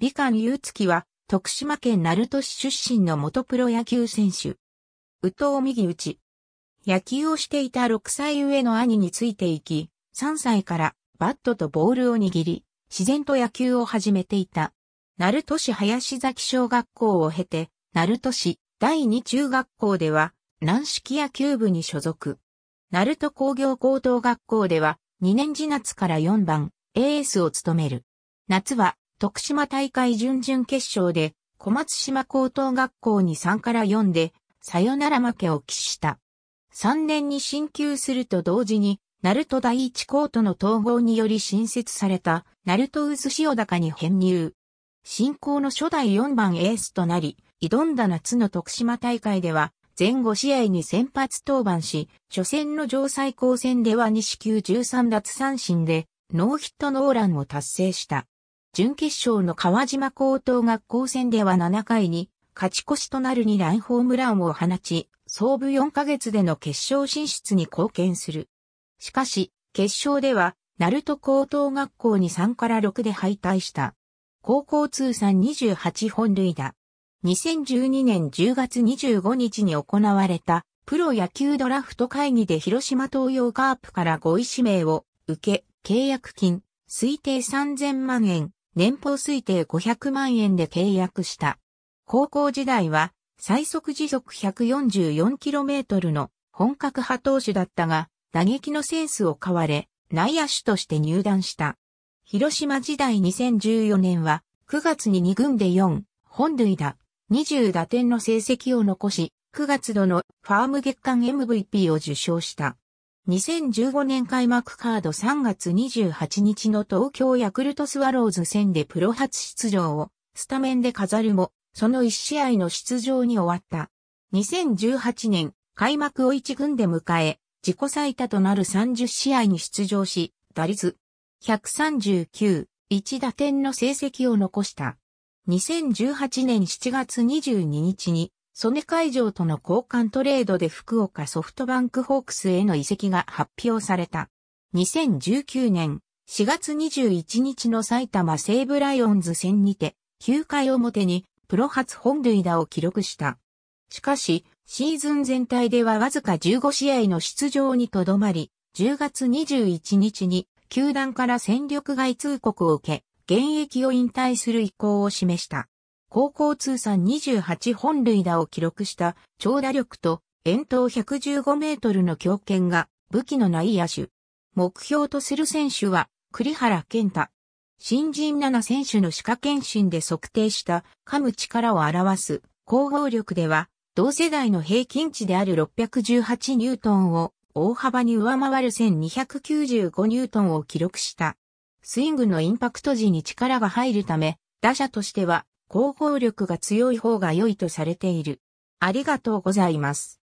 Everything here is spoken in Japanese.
美観祐月は、徳島県鳴門市出身の元プロ野球選手。宇藤右打ち。野球をしていた6歳上の兄についていき、3歳からバットとボールを握り、自然と野球を始めていた。鳴門市林崎小学校を経て、鳴門市第二中学校では、軟式野球部に所属。鳴門工業高等学校では、2年次夏から4番、エースを務める。夏は、徳島大会準々決勝で、小松島高等学校に3から4で、さよなら負けを喫した。3年に進級すると同時に、ナルト第一校との統合により新設された、ナルト渦潮高に編入。新校の初代4番エースとなり、挑んだ夏の徳島大会では、前後試合に先発登板し、初戦の城西高戦では西9 13奪三振で、ノーヒットノーランを達成した。準決勝の川島高等学校戦では7回に勝ち越しとなる2ランホームランを放ち、総部4ヶ月での決勝進出に貢献する。しかし、決勝では、鳴門高等学校に3から6で敗退した。高校通算28本塁打。2012年10月25日に行われたプロ野球ドラフト会議で広島東洋カープから5位指名を受け、契約金、推定3000万円、年俸推定500万円で契約した。高校時代は最速時速 144km の本格派投手だったが、打撃のセンスを買われ、内野手として入団した。広島時代2014年は9月に2軍で4本塁打20打点の成績を残し、9月度のファーム月間 MVP を受賞した。2015年開幕カード3月28日の東京ヤクルトスワローズ戦でプロ初出場をスタメンで飾るも、その1試合の出場に終わった。2018年、開幕を1軍で迎え、自己最多となる30試合に出場し、打率139、1打点の成績を残した。2018年7月22日にソネ会場との交換トレードで福岡ソフトバンクホークスへの移籍が発表された。2019年4月21日の埼玉西武ライオンズ戦にて、9回表にプロ初本塁打を記録した。しかし、シーズン全体ではわずか15試合の出場にとどまり、10月21日に球団から戦力外通告を受け、現役を引退する意向を示した。高校通算28本塁打を記録した長打力と遠投115メートルの強肩が武器の内野手。目標とする選手は栗原健太。新人7選手の歯科検診で測定した噛む力を表す広報力では同世代の平均値である618ニュートンを大幅に上回る1295ニュートンを記録した。スイングのインパクト時に力が入るため、打者としては広報力が強い方が良いとされている。ありがとうございます。